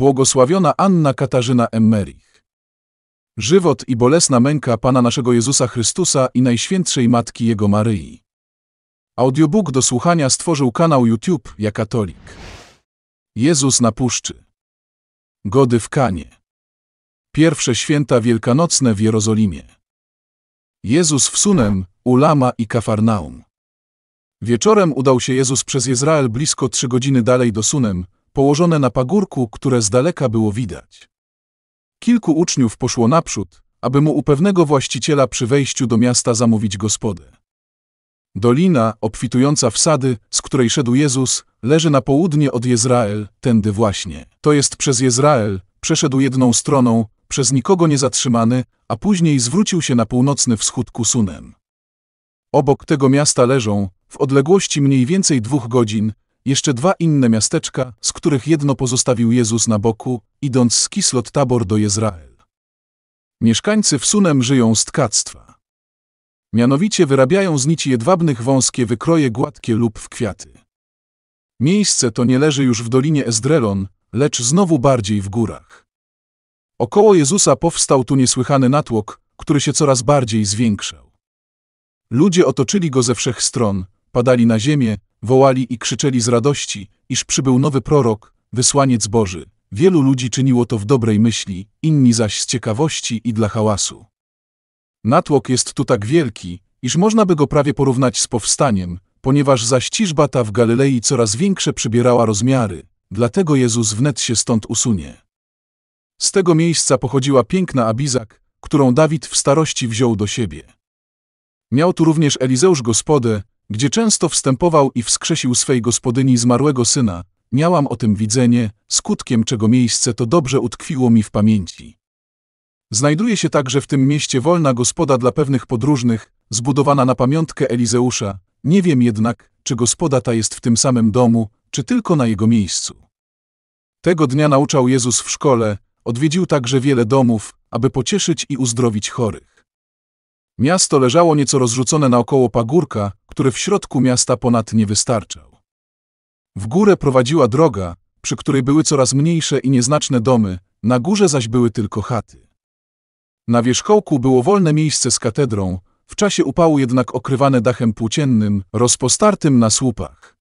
błogosławiona Anna Katarzyna Emmerich. Żywot i bolesna męka Pana naszego Jezusa Chrystusa i Najświętszej Matki Jego Maryi. Audiobook do słuchania stworzył kanał YouTube Ja Katolik. Jezus na puszczy. Gody w Kanie. Pierwsze święta wielkanocne w Jerozolimie. Jezus w Sunem, Ulama i Kafarnaum. Wieczorem udał się Jezus przez Izrael blisko trzy godziny dalej do Sunem, położone na pagórku, które z daleka było widać. Kilku uczniów poszło naprzód, aby mu u pewnego właściciela przy wejściu do miasta zamówić gospodę. Dolina, obfitująca w sady, z której szedł Jezus, leży na południe od Jezrael, tędy właśnie. To jest przez Jezrael, przeszedł jedną stroną, przez nikogo nie zatrzymany, a później zwrócił się na północny wschód ku Sunem. Obok tego miasta leżą, w odległości mniej więcej dwóch godzin, jeszcze dwa inne miasteczka, z których jedno pozostawił Jezus na boku, idąc z Kislot Tabor do Izrael. Mieszkańcy w Sunem żyją z tkactwa. Mianowicie wyrabiają z nici jedwabnych wąskie wykroje gładkie lub w kwiaty. Miejsce to nie leży już w dolinie Esdrelon, lecz znowu bardziej w górach. Około Jezusa powstał tu niesłychany natłok, który się coraz bardziej zwiększał. Ludzie otoczyli go ze wszech stron, padali na ziemię, wołali i krzyczeli z radości, iż przybył nowy prorok, wysłaniec Boży. Wielu ludzi czyniło to w dobrej myśli, inni zaś z ciekawości i dla hałasu. Natłok jest tu tak wielki, iż można by go prawie porównać z powstaniem, ponieważ zaś ciżba ta w Galilei coraz większe przybierała rozmiary, dlatego Jezus wnet się stąd usunie. Z tego miejsca pochodziła piękna Abizak, którą Dawid w starości wziął do siebie. Miał tu również Elizeusz gospodę, gdzie często wstępował i wskrzesił swej gospodyni zmarłego syna, miałam o tym widzenie, skutkiem czego miejsce to dobrze utkwiło mi w pamięci. Znajduje się także w tym mieście wolna gospoda dla pewnych podróżnych, zbudowana na pamiątkę Elizeusza. Nie wiem jednak, czy gospoda ta jest w tym samym domu, czy tylko na jego miejscu. Tego dnia nauczał Jezus w szkole, odwiedził także wiele domów, aby pocieszyć i uzdrowić chorych. Miasto leżało nieco rozrzucone naokoło pagórka, który w środku miasta ponad nie wystarczał. W górę prowadziła droga, przy której były coraz mniejsze i nieznaczne domy, na górze zaś były tylko chaty. Na wierzchołku było wolne miejsce z katedrą, w czasie upału jednak okrywane dachem płóciennym, rozpostartym na słupach.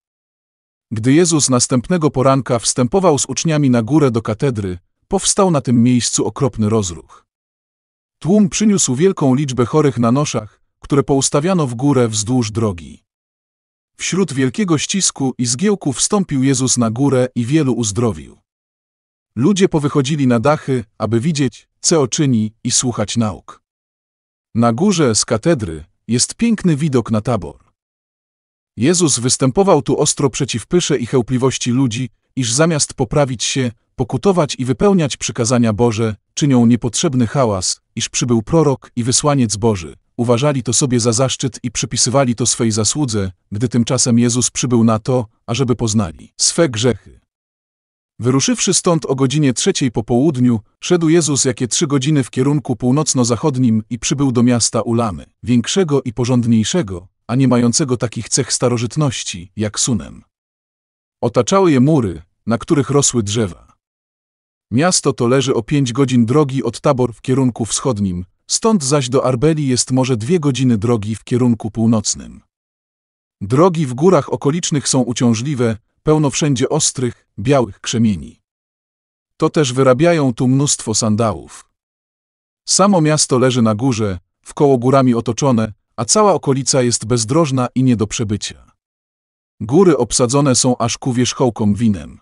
Gdy Jezus następnego poranka wstępował z uczniami na górę do katedry, powstał na tym miejscu okropny rozruch. Tłum przyniósł wielką liczbę chorych na noszach, które poustawiano w górę wzdłuż drogi. Wśród wielkiego ścisku i zgiełku wstąpił Jezus na górę i wielu uzdrowił. Ludzie powychodzili na dachy, aby widzieć, co czyni i słuchać nauk. Na górze z katedry jest piękny widok na tabor. Jezus występował tu ostro przeciw pysze i chełpliwości ludzi, iż zamiast poprawić się, pokutować i wypełniać przykazania Boże, czynią niepotrzebny hałas, iż przybył prorok i wysłaniec Boży. Uważali to sobie za zaszczyt i przypisywali to swej zasłudze, gdy tymczasem Jezus przybył na to, ażeby poznali swe grzechy. Wyruszywszy stąd o godzinie trzeciej po południu, szedł Jezus jakie trzy godziny w kierunku północno-zachodnim i przybył do miasta Ulamy, większego i porządniejszego, a nie mającego takich cech starożytności, jak Sunem. Otaczały je mury, na których rosły drzewa. Miasto to leży o pięć godzin drogi od Tabor w kierunku wschodnim, stąd zaś do Arbeli jest może dwie godziny drogi w kierunku północnym. Drogi w górach okolicznych są uciążliwe, pełno wszędzie ostrych, białych krzemieni. To też wyrabiają tu mnóstwo sandałów. Samo miasto leży na górze, wkoło górami otoczone, a cała okolica jest bezdrożna i nie do przebycia. Góry obsadzone są aż ku wierzchołkom winem.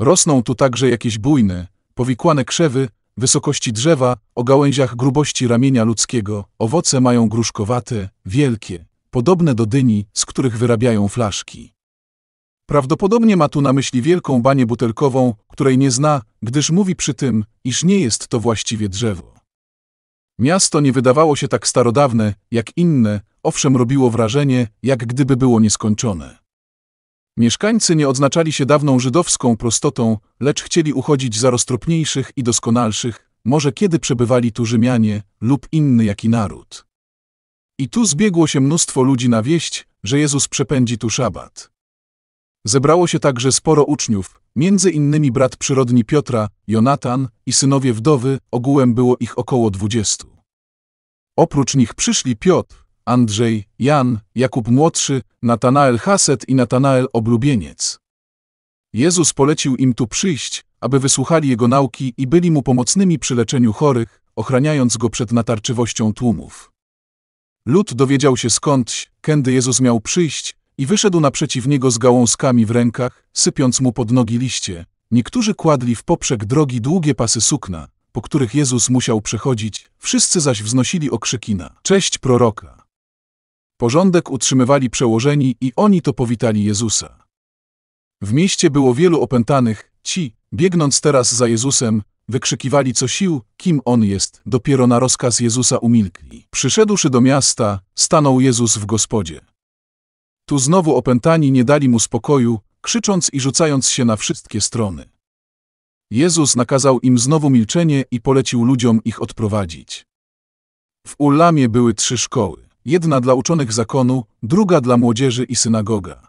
Rosną tu także jakieś bujne, powikłane krzewy, wysokości drzewa, o gałęziach grubości ramienia ludzkiego, owoce mają gruszkowate, wielkie, podobne do dyni, z których wyrabiają flaszki. Prawdopodobnie ma tu na myśli wielką banię butelkową, której nie zna, gdyż mówi przy tym, iż nie jest to właściwie drzewo. Miasto nie wydawało się tak starodawne, jak inne, owszem robiło wrażenie, jak gdyby było nieskończone. Mieszkańcy nie odznaczali się dawną żydowską prostotą, lecz chcieli uchodzić za roztropniejszych i doskonalszych, może kiedy przebywali tu Rzymianie lub inny jaki naród. I tu zbiegło się mnóstwo ludzi na wieść, że Jezus przepędzi tu szabat. Zebrało się także sporo uczniów, między innymi brat przyrodni Piotra, Jonatan i synowie wdowy, ogółem było ich około dwudziestu. Oprócz nich przyszli Piotr, Andrzej, Jan, Jakub Młodszy, Natanael Haset i Natanael Oblubieniec. Jezus polecił im tu przyjść, aby wysłuchali Jego nauki i byli Mu pomocnymi przy leczeniu chorych, ochraniając Go przed natarczywością tłumów. Lud dowiedział się skądś, kędy Jezus miał przyjść i wyszedł naprzeciw Niego z gałązkami w rękach, sypiąc Mu pod nogi liście. Niektórzy kładli w poprzek drogi długie pasy sukna, po których Jezus musiał przechodzić, wszyscy zaś wznosili okrzyki na cześć proroka. Porządek utrzymywali przełożeni i oni to powitali Jezusa. W mieście było wielu opętanych, ci, biegnąc teraz za Jezusem, wykrzykiwali co sił, kim On jest, dopiero na rozkaz Jezusa umilkli. Przyszedłszy do miasta, stanął Jezus w gospodzie. Tu znowu opętani nie dali mu spokoju, krzycząc i rzucając się na wszystkie strony. Jezus nakazał im znowu milczenie i polecił ludziom ich odprowadzić. W Ulamie były trzy szkoły jedna dla uczonych zakonu, druga dla młodzieży i synagoga.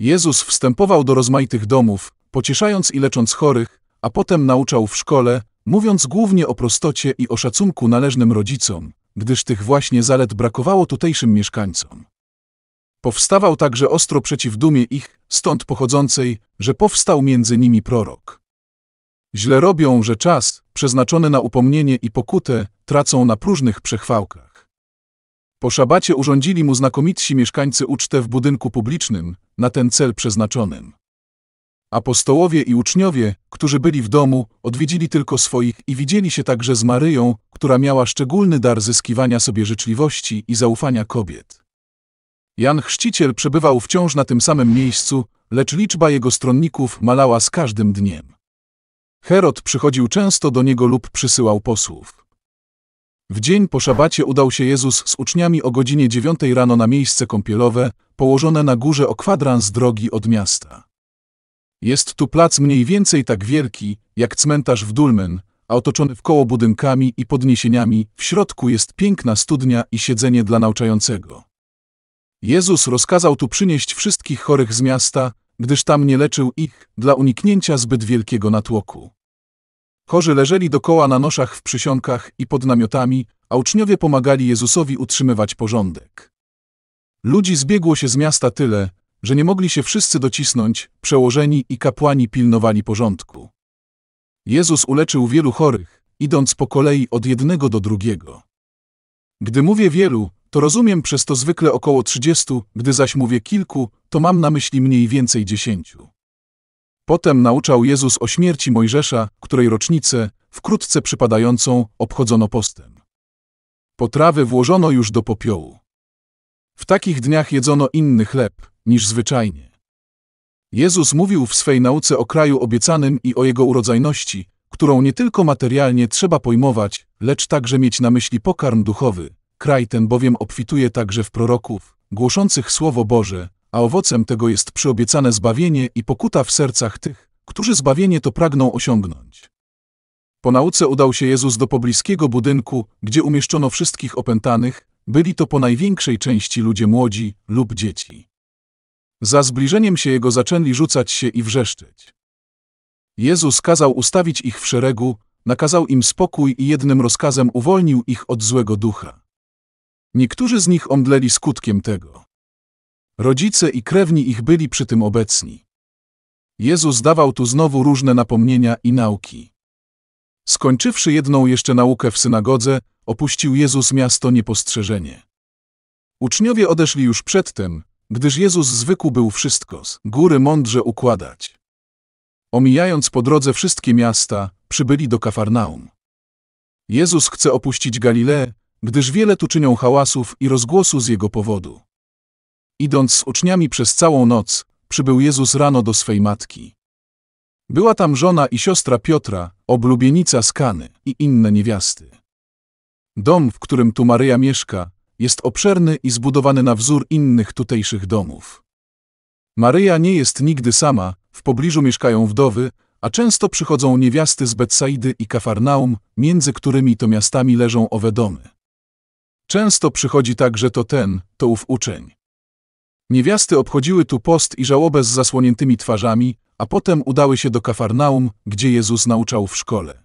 Jezus wstępował do rozmaitych domów, pocieszając i lecząc chorych, a potem nauczał w szkole, mówiąc głównie o prostocie i o szacunku należnym rodzicom, gdyż tych właśnie zalet brakowało tutejszym mieszkańcom. Powstawał także ostro przeciw dumie ich, stąd pochodzącej, że powstał między nimi prorok. Źle robią, że czas, przeznaczony na upomnienie i pokutę, tracą na próżnych przechwałkach. Po szabacie urządzili mu znakomitsi mieszkańcy ucztę w budynku publicznym, na ten cel przeznaczonym. Apostołowie i uczniowie, którzy byli w domu, odwiedzili tylko swoich i widzieli się także z Maryją, która miała szczególny dar zyskiwania sobie życzliwości i zaufania kobiet. Jan Chrzciciel przebywał wciąż na tym samym miejscu, lecz liczba jego stronników malała z każdym dniem. Herod przychodził często do niego lub przysyłał posłów. W dzień po szabacie udał się Jezus z uczniami o godzinie dziewiątej rano na miejsce kąpielowe, położone na górze o kwadrans drogi od miasta. Jest tu plac mniej więcej tak wielki, jak cmentarz w Dulmen, a otoczony w koło budynkami i podniesieniami, w środku jest piękna studnia i siedzenie dla nauczającego. Jezus rozkazał tu przynieść wszystkich chorych z miasta, gdyż tam nie leczył ich, dla uniknięcia zbyt wielkiego natłoku. Chorzy leżeli dokoła na noszach w przysionkach i pod namiotami, a uczniowie pomagali Jezusowi utrzymywać porządek. Ludzi zbiegło się z miasta tyle, że nie mogli się wszyscy docisnąć, przełożeni i kapłani pilnowali porządku. Jezus uleczył wielu chorych, idąc po kolei od jednego do drugiego. Gdy mówię wielu, to rozumiem przez to zwykle około trzydziestu, gdy zaś mówię kilku, to mam na myśli mniej więcej dziesięciu. Potem nauczał Jezus o śmierci Mojżesza, której rocznicę, wkrótce przypadającą, obchodzono postem. Potrawy włożono już do popiołu. W takich dniach jedzono inny chleb niż zwyczajnie. Jezus mówił w swej nauce o kraju obiecanym i o jego urodzajności, którą nie tylko materialnie trzeba pojmować, lecz także mieć na myśli pokarm duchowy. Kraj ten bowiem obfituje także w proroków, głoszących Słowo Boże, a owocem tego jest przyobiecane zbawienie i pokuta w sercach tych, którzy zbawienie to pragną osiągnąć. Po nauce udał się Jezus do pobliskiego budynku, gdzie umieszczono wszystkich opętanych, byli to po największej części ludzie młodzi lub dzieci. Za zbliżeniem się Jego zaczęli rzucać się i wrzeszczeć. Jezus kazał ustawić ich w szeregu, nakazał im spokój i jednym rozkazem uwolnił ich od złego ducha. Niektórzy z nich omdleli skutkiem tego. Rodzice i krewni ich byli przy tym obecni. Jezus dawał tu znowu różne napomnienia i nauki. Skończywszy jedną jeszcze naukę w synagodze, opuścił Jezus miasto niepostrzeżenie. Uczniowie odeszli już przedtem, gdyż Jezus zwykł był wszystko z góry mądrze układać. Omijając po drodze wszystkie miasta, przybyli do Kafarnaum. Jezus chce opuścić Galileę, gdyż wiele tu czynią hałasów i rozgłosu z jego powodu. Idąc z uczniami przez całą noc, przybył Jezus rano do swej matki. Była tam żona i siostra Piotra, oblubienica Skany i inne niewiasty. Dom, w którym tu Maryja mieszka, jest obszerny i zbudowany na wzór innych tutejszych domów. Maryja nie jest nigdy sama, w pobliżu mieszkają wdowy, a często przychodzą niewiasty z Betsaidy i Kafarnaum, między którymi to miastami leżą owe domy. Często przychodzi także to ten, to ów uczeń. Niewiasty obchodziły tu post i żałobę z zasłoniętymi twarzami, a potem udały się do Kafarnaum, gdzie Jezus nauczał w szkole.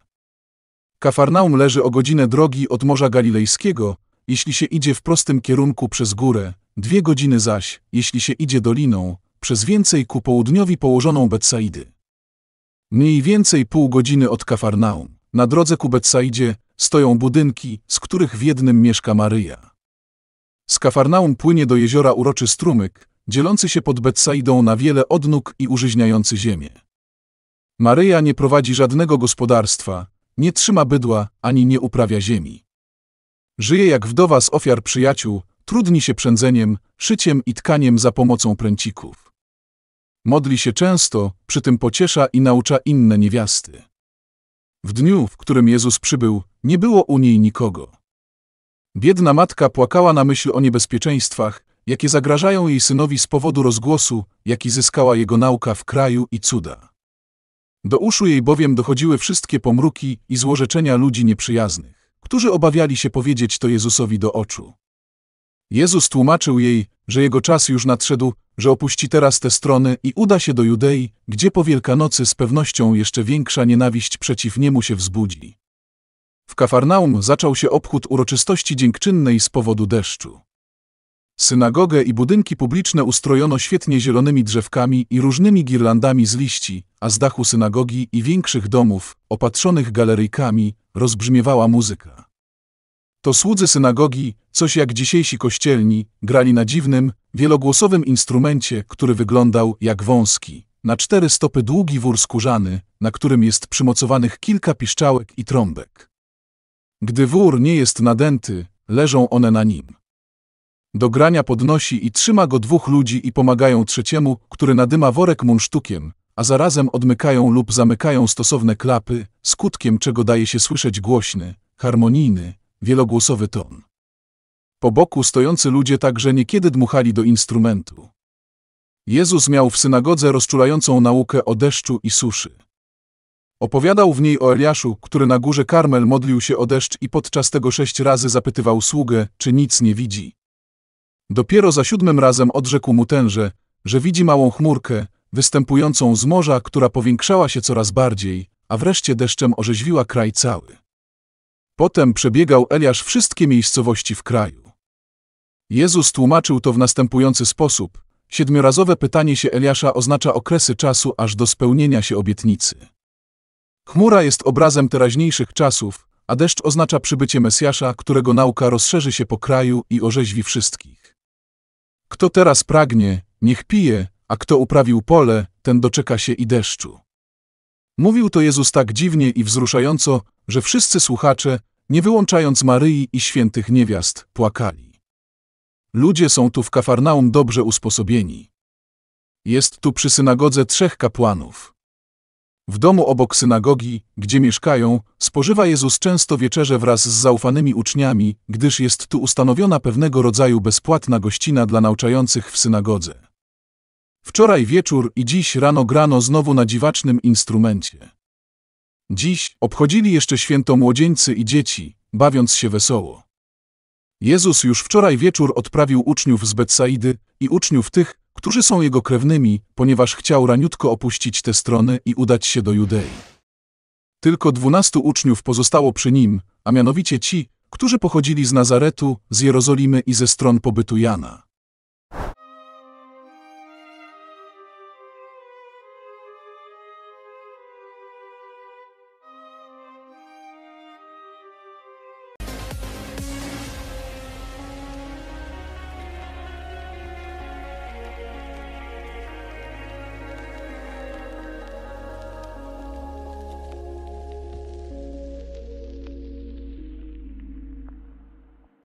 Kafarnaum leży o godzinę drogi od Morza Galilejskiego, jeśli się idzie w prostym kierunku przez górę, dwie godziny zaś, jeśli się idzie doliną, przez więcej ku południowi położoną Betsaidy. Mniej więcej pół godziny od Kafarnaum, na drodze ku Betsaidzie, stoją budynki, z których w jednym mieszka Maryja. Z Kafarnaum płynie do jeziora uroczy strumyk, dzielący się pod Betsaidą na wiele odnóg i użyźniający ziemię. Maryja nie prowadzi żadnego gospodarstwa, nie trzyma bydła, ani nie uprawia ziemi. Żyje jak wdowa z ofiar przyjaciół, trudni się przędzeniem, szyciem i tkaniem za pomocą pręcików. Modli się często, przy tym pociesza i naucza inne niewiasty. W dniu, w którym Jezus przybył, nie było u niej nikogo. Biedna matka płakała na myśl o niebezpieczeństwach, jakie zagrażają jej synowi z powodu rozgłosu, jaki zyskała jego nauka w kraju i cuda. Do uszu jej bowiem dochodziły wszystkie pomruki i złorzeczenia ludzi nieprzyjaznych, którzy obawiali się powiedzieć to Jezusowi do oczu. Jezus tłumaczył jej, że jego czas już nadszedł, że opuści teraz te strony i uda się do Judei, gdzie po Wielkanocy z pewnością jeszcze większa nienawiść przeciw niemu się wzbudzi. W Kafarnaum zaczął się obchód uroczystości dziękczynnej z powodu deszczu. Synagogę i budynki publiczne ustrojono świetnie zielonymi drzewkami i różnymi girlandami z liści, a z dachu synagogi i większych domów, opatrzonych galeryjkami, rozbrzmiewała muzyka. To słudzy synagogi, coś jak dzisiejsi kościelni, grali na dziwnym, wielogłosowym instrumencie, który wyglądał jak wąski, na cztery stopy długi wór skórzany, na którym jest przymocowanych kilka piszczałek i trąbek. Gdy wór nie jest nadęty, leżą one na nim. Do grania podnosi i trzyma go dwóch ludzi i pomagają trzeciemu, który nadyma worek munsztukiem, a zarazem odmykają lub zamykają stosowne klapy, skutkiem czego daje się słyszeć głośny, harmonijny, wielogłosowy ton. Po boku stojący ludzie także niekiedy dmuchali do instrumentu. Jezus miał w synagodze rozczulającą naukę o deszczu i suszy. Opowiadał w niej o Eliaszu, który na górze Karmel modlił się o deszcz i podczas tego sześć razy zapytywał sługę, czy nic nie widzi. Dopiero za siódmym razem odrzekł mu tenże, że widzi małą chmurkę, występującą z morza, która powiększała się coraz bardziej, a wreszcie deszczem orzeźwiła kraj cały. Potem przebiegał Eliasz wszystkie miejscowości w kraju. Jezus tłumaczył to w następujący sposób. Siedmiorazowe pytanie się Eliasza oznacza okresy czasu aż do spełnienia się obietnicy. Chmura jest obrazem teraźniejszych czasów, a deszcz oznacza przybycie Mesjasza, którego nauka rozszerzy się po kraju i orzeźwi wszystkich. Kto teraz pragnie, niech pije, a kto uprawił pole, ten doczeka się i deszczu. Mówił to Jezus tak dziwnie i wzruszająco, że wszyscy słuchacze, nie wyłączając Maryi i świętych niewiast, płakali. Ludzie są tu w Kafarnaum dobrze usposobieni. Jest tu przy synagodze trzech kapłanów. W domu obok synagogi, gdzie mieszkają, spożywa Jezus często wieczerze wraz z zaufanymi uczniami, gdyż jest tu ustanowiona pewnego rodzaju bezpłatna gościna dla nauczających w synagodze. Wczoraj wieczór i dziś rano grano znowu na dziwacznym instrumencie. Dziś obchodzili jeszcze święto młodzieńcy i dzieci, bawiąc się wesoło. Jezus już wczoraj wieczór odprawił uczniów z Betsaidy i uczniów tych, którzy są jego krewnymi, ponieważ chciał raniutko opuścić te strony i udać się do Judei. Tylko dwunastu uczniów pozostało przy nim, a mianowicie ci, którzy pochodzili z Nazaretu, z Jerozolimy i ze stron pobytu Jana.